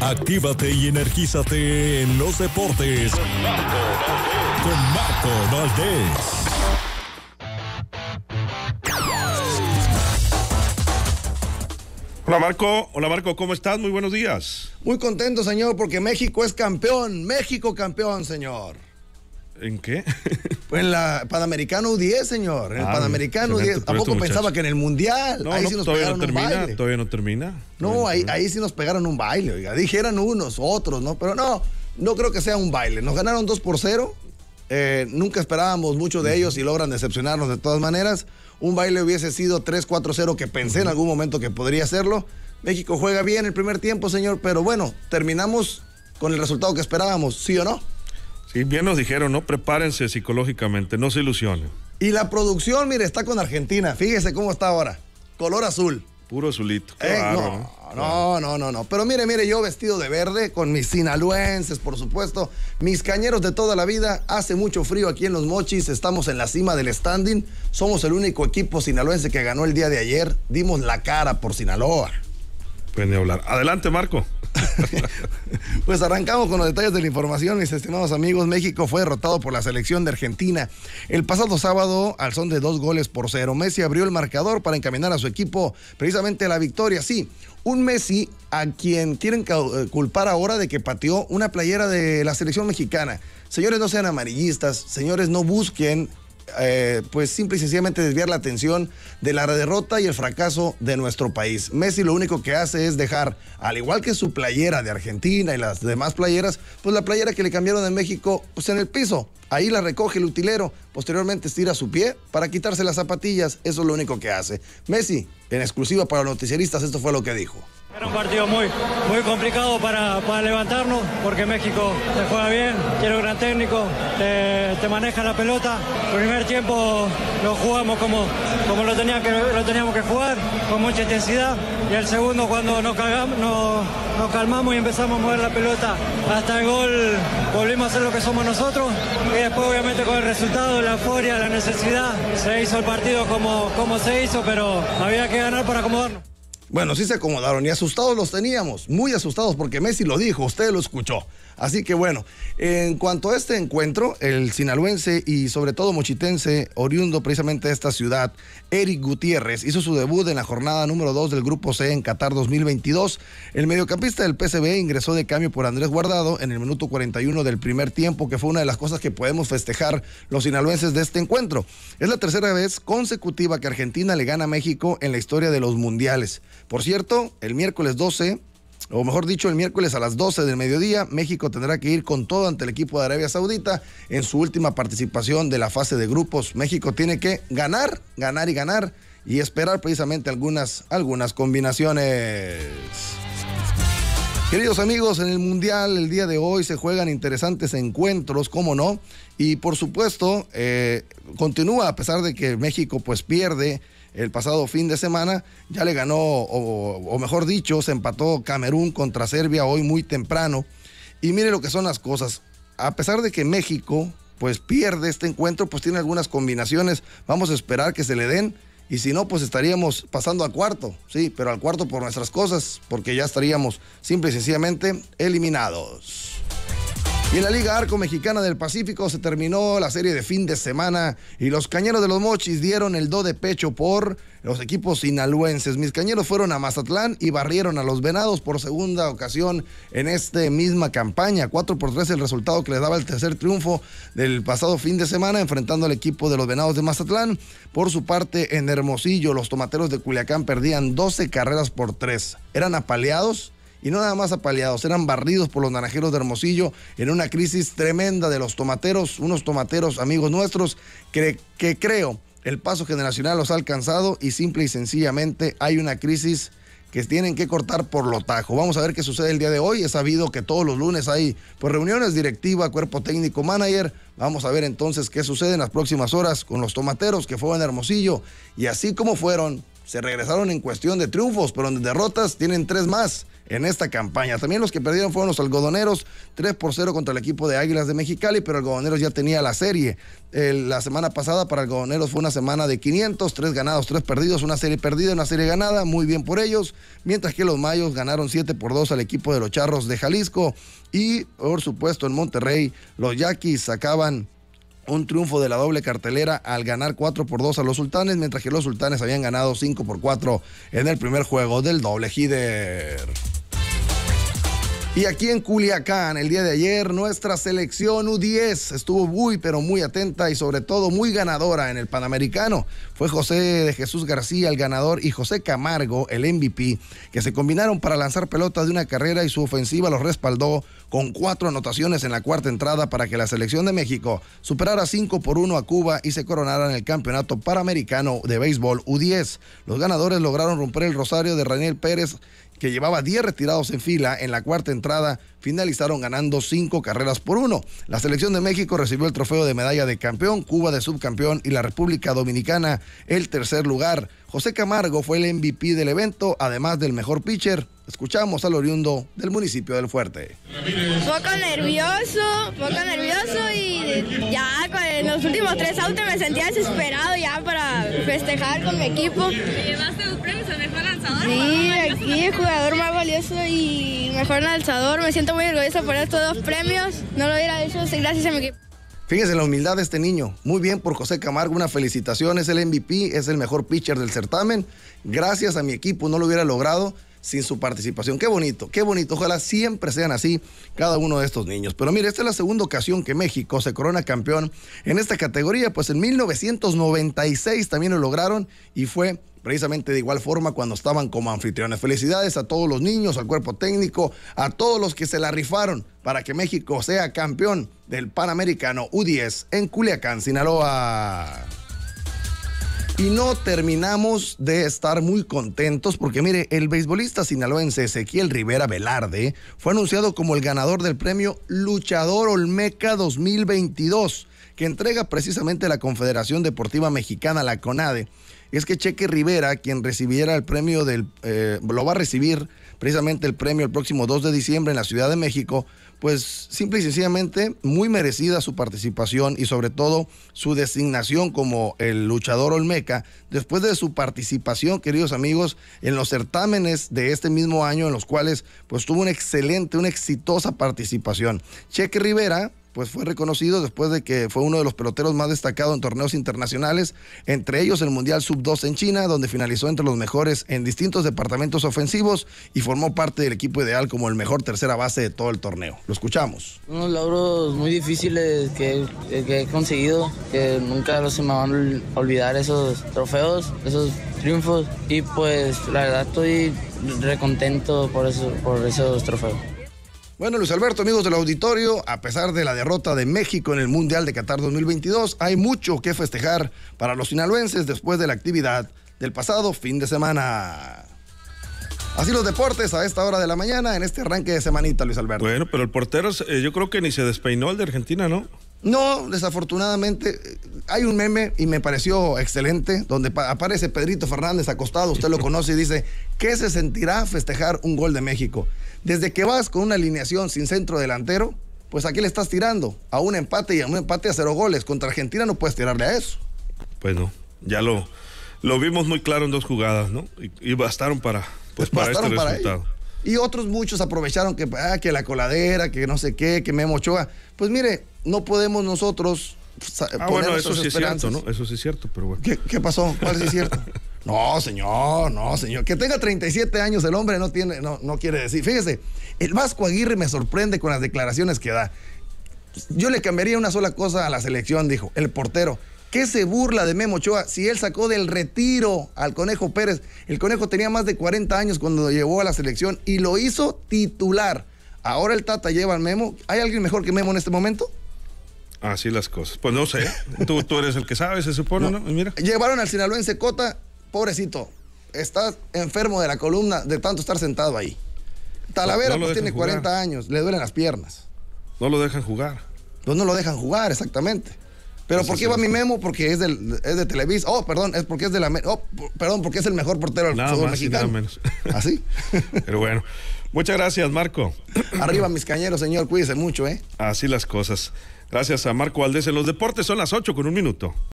Actívate y energízate en los deportes. Con Marco, Valdés. Hola Marco, hola Marco, ¿cómo estás? Muy buenos días. Muy contento, señor, porque México es campeón. México campeón, señor. ¿En qué? Pues en la Panamericano 10, señor. En el Panamericano 10. Tampoco pensaba que en el Mundial. ahí sí nos todavía pegaron no termina, un Todavía no termina. No, ahí, ahí sí nos pegaron un baile. Oiga. Dijeran unos, otros, ¿no? Pero no, no creo que sea un baile. Nos ganaron 2 por 0. Eh, nunca esperábamos mucho de ellos y logran decepcionarnos de todas maneras. Un baile hubiese sido 3-4-0, que pensé en algún momento que podría serlo México juega bien el primer tiempo, señor, pero bueno, terminamos con el resultado que esperábamos, ¿sí o no? Sí, bien nos dijeron, no prepárense psicológicamente, no se ilusionen. Y la producción, mire, está con Argentina. Fíjese cómo está ahora. Color azul. Puro azulito. Eh, no, no, no, no, Pero mire, mire, yo vestido de verde, con mis sinaloenses, por supuesto, mis cañeros de toda la vida. Hace mucho frío aquí en Los Mochis, estamos en la cima del standing. Somos el único equipo sinaloense que ganó el día de ayer. Dimos la cara por Sinaloa. Pues hablar. Adelante, Marco. pues arrancamos con los detalles de la información, mis estimados amigos. México fue derrotado por la selección de Argentina el pasado sábado al son de dos goles por cero. Messi abrió el marcador para encaminar a su equipo precisamente a la victoria. Sí, un Messi a quien quieren eh, culpar ahora de que pateó una playera de la selección mexicana. Señores, no sean amarillistas, señores, no busquen eh, pues simple y sencillamente desviar la atención de la derrota y el fracaso de nuestro país. Messi lo único que hace es dejar, al igual que su playera de Argentina y las demás playeras, pues la playera que le cambiaron en México, pues en el piso. Ahí la recoge el utilero, posteriormente estira su pie para quitarse las zapatillas. Eso es lo único que hace. Messi, en exclusiva para los noticieristas, esto fue lo que dijo. Era un partido muy, muy complicado para, levantarnos, porque México te juega bien, tiene un gran técnico, te, maneja la pelota. el Primer tiempo lo jugamos como, como lo, teníamos que jugar, con mucha intensidad. Y el segundo, cuando nos, calmamos y empezamos a mover la pelota hasta el gol, volvimos a ser lo que somos nosotros. Y después, obviamente, con el resultado, la euforia, la necesidad, se hizo el partido como, como se hizo, pero había que ganar para acomodarnos. Bueno, sí se acomodaron y asustados los teníamos, muy asustados porque Messi lo dijo, usted lo escuchó. Así que bueno, en cuanto a este encuentro, el sinaloense y sobre todo mochitense, oriundo precisamente de esta ciudad, Eric Gutiérrez, hizo su debut en la jornada número 2 del Grupo C en Qatar 2022. El mediocampista del PCB ingresó de cambio por Andrés Guardado en el minuto 41 del primer tiempo, que fue una de las cosas que podemos festejar los sinaloenses de este encuentro. Es la tercera vez consecutiva que Argentina le gana a México en la historia de los mundiales. Por cierto, el miércoles 12, o mejor dicho, el miércoles a las 12 del mediodía, México tendrá que ir con todo ante el equipo de Arabia Saudita en su última participación de la fase de grupos. México tiene que ganar, ganar y ganar y esperar precisamente algunas, algunas combinaciones. Queridos amigos, en el Mundial el día de hoy se juegan interesantes encuentros, cómo no, y por supuesto eh, continúa a pesar de que México pues pierde el pasado fin de semana. Ya le ganó, o, mejor dicho, se empató Camerún contra Serbia hoy muy temprano. Y mire lo que son las cosas. A pesar de que México pues pierde este encuentro, pues tiene algunas combinaciones. Vamos a esperar que se le den. Y si no, pues estaríamos pasando al cuarto, sí, pero al cuarto por nuestras cosas, porque ya estaríamos simple y sencillamente eliminados. Y en la Liga Arco Mexicana del Pacífico se terminó la serie de fin de semana y los cañeros de los Mochis dieron el do de pecho por los equipos sinaloenses. Mis cañeros fueron a Mazatlán y barrieron a los venados por segunda ocasión en esta misma campaña. 4 por 3 el resultado que les daba el tercer triunfo del pasado fin de semana, enfrentando al equipo de los venados de Mazatlán. Por su parte, en Hermosillo, los tomateros de Culiacán perdían 12 carreras por 3. Eran apaleados y no nada más apaleados, eran barridos por los naranjeros de Hermosillo en una crisis tremenda de los tomateros, unos tomateros amigos nuestros que, que creo el paso generacional los ha alcanzado y simple y sencillamente hay una crisis que tienen que cortar por lo tajo. Vamos a ver qué sucede el día de hoy. Es sabido que todos los lunes hay pues, reuniones directiva, cuerpo técnico, manager. Vamos a ver entonces qué sucede en las próximas horas con los tomateros que fueron a Hermosillo. Y así como fueron, se regresaron en cuestión de triunfos, pero en derrotas tienen tres más en esta campaña. También los que perdieron fueron los algodoneros, 3 por 0 contra el equipo de Águilas de Mexicali, pero algodoneros ya tenía la serie. la semana pasada para algodoneros fue una semana de 500, 3 ganados, 3 perdidos, una serie perdida, una serie ganada, muy bien por ellos, mientras que los mayos ganaron 7 por 2 al equipo de los Charros de Jalisco y por supuesto en Monterrey los Yaquis sacaban un triunfo de la doble cartelera al ganar 4 por 2 a los sultanes, mientras que los sultanes habían ganado 5 por 4 en el primer juego del doble Hider. Y aquí en Culiacán, el día de ayer, nuestra selección U10 estuvo muy, pero muy atenta y sobre todo muy ganadora en el Panamericano. Fue José de Jesús García el ganador y José Camargo el MVP, que se combinaron para lanzar pelotas de una carrera y su ofensiva los respaldó con cuatro anotaciones en la cuarta entrada para que la selección de México superara 5 por 1 a Cuba y se coronara en el Campeonato Panamericano de Béisbol U10. Los ganadores lograron romper el rosario de Raniel Pérez que llevaba 10 retirados en fila en la cuarta entrada finalizaron ganando cinco carreras por uno. La selección de México recibió el trofeo de medalla de campeón, Cuba de subcampeón y la República Dominicana el tercer lugar. José Camargo fue el MVP del evento, además del mejor pitcher. Escuchamos al oriundo del municipio del Fuerte. Poco nervioso, poco nervioso y ya en los últimos tres autos me sentía desesperado ya para festejar con mi equipo. llevaste premios mejor lanzador? Sí, aquí el jugador más valioso y mejor lanzador. Me siento muy orgulloso por estos dos premios. No lo hubiera hecho gracias a mi equipo. Fíjense la humildad de este niño. Muy bien por José Camargo, una felicitación. Es el MVP, es el mejor pitcher del certamen. Gracias a mi equipo no lo hubiera logrado sin su participación. Qué bonito, qué bonito. Ojalá siempre sean así cada uno de estos niños. Pero mire, esta es la segunda ocasión que México se corona campeón en esta categoría, pues en 1996 también lo lograron y fue precisamente de igual forma cuando estaban como anfitriones. Felicidades a todos los niños, al cuerpo técnico, a todos los que se la rifaron para que México sea campeón del Panamericano U10 en Culiacán, Sinaloa. Y no terminamos de estar muy contentos porque mire, el beisbolista sinaloense Ezequiel Rivera Velarde fue anunciado como el ganador del premio Luchador Olmeca 2022 que entrega precisamente la Confederación Deportiva Mexicana, la CONADE. Y es que Cheque Rivera, quien recibiera el premio del, eh, lo va a recibir precisamente el premio el próximo 2 de diciembre en la Ciudad de México, pues simple y sencillamente muy merecida su participación y sobre todo su designación como el luchador Olmeca, después de su participación, queridos amigos, en los certámenes de este mismo año, en los cuales pues tuvo una excelente, una exitosa participación. Cheque Rivera, pues fue reconocido después de que fue uno de los peloteros más destacados en torneos internacionales, entre ellos el Mundial Sub-2 en China, donde finalizó entre los mejores en distintos departamentos ofensivos y formó parte del equipo ideal como el mejor tercera base de todo el torneo. Lo escuchamos. Unos logros muy difíciles que, he conseguido, que nunca los se me van a olvidar esos trofeos, esos triunfos y pues la verdad estoy recontento por, eso, por esos trofeos. Bueno, Luis Alberto, amigos del auditorio, a pesar de la derrota de México en el Mundial de Qatar 2022, hay mucho que festejar para los sinaloenses después de la actividad del pasado fin de semana. Así los deportes a esta hora de la mañana, en este arranque de semanita, Luis Alberto. Bueno, pero el portero eh, yo creo que ni se despeinó el de Argentina, ¿no? No, desafortunadamente, eh, hay un meme y me pareció excelente, donde aparece Pedrito Fernández acostado, usted lo conoce y dice, ¿qué se sentirá festejar un gol de México? Desde que vas con una alineación sin centro delantero, pues aquí le estás tirando a un empate y a un empate a cero goles. Contra Argentina no puedes tirarle a eso. Pues no, ya lo, lo vimos muy claro en dos jugadas, ¿no? Y, bastaron para, pues, pues este para resultado. y otros muchos aprovecharon que, ah, que la coladera, que no sé qué, que Memo Ochoa. Pues mire, no podemos nosotros ah, poner bueno, eso es cierto, ¿no? Eso sí es cierto, pero bueno. ¿Qué, pasó? ¿Cuál sí es cierto? No, señor, no, señor. Que tenga 37 años el hombre no tiene, no, no quiere decir. Fíjese, el Vasco Aguirre me sorprende con las declaraciones que da. Yo le cambiaría una sola cosa a la selección, dijo el portero. ¿Qué se burla de Memo Ochoa si él sacó del retiro al Conejo Pérez? El Conejo tenía más de 40 años cuando lo llevó a la selección y lo hizo titular. Ahora el Tata lleva al Memo. ¿Hay alguien mejor que Memo en este momento? Así las cosas. Pues no sé. tú, tú eres el que sabe se supone, ¿no? Mira. Llevaron al sinaloense Cota pobrecito, está enfermo de la columna de tanto estar sentado ahí. Talavera no, pues, tiene 40 años, le duelen las piernas. No lo dejan jugar. Pues no lo dejan jugar, exactamente. Pero ¿por qué va mi Memo? Porque es, del, es de Televisa. Oh, perdón, es porque es de la... Oh, perdón, porque es el mejor portero del nada más mexicano. nada menos. Así. ¿Ah, Pero bueno. Muchas gracias, Marco. Arriba mis cañeros, señor. Cuídese mucho, ¿eh? Así las cosas. Gracias a Marco Valdés en los deportes. Son las 8 con un minuto.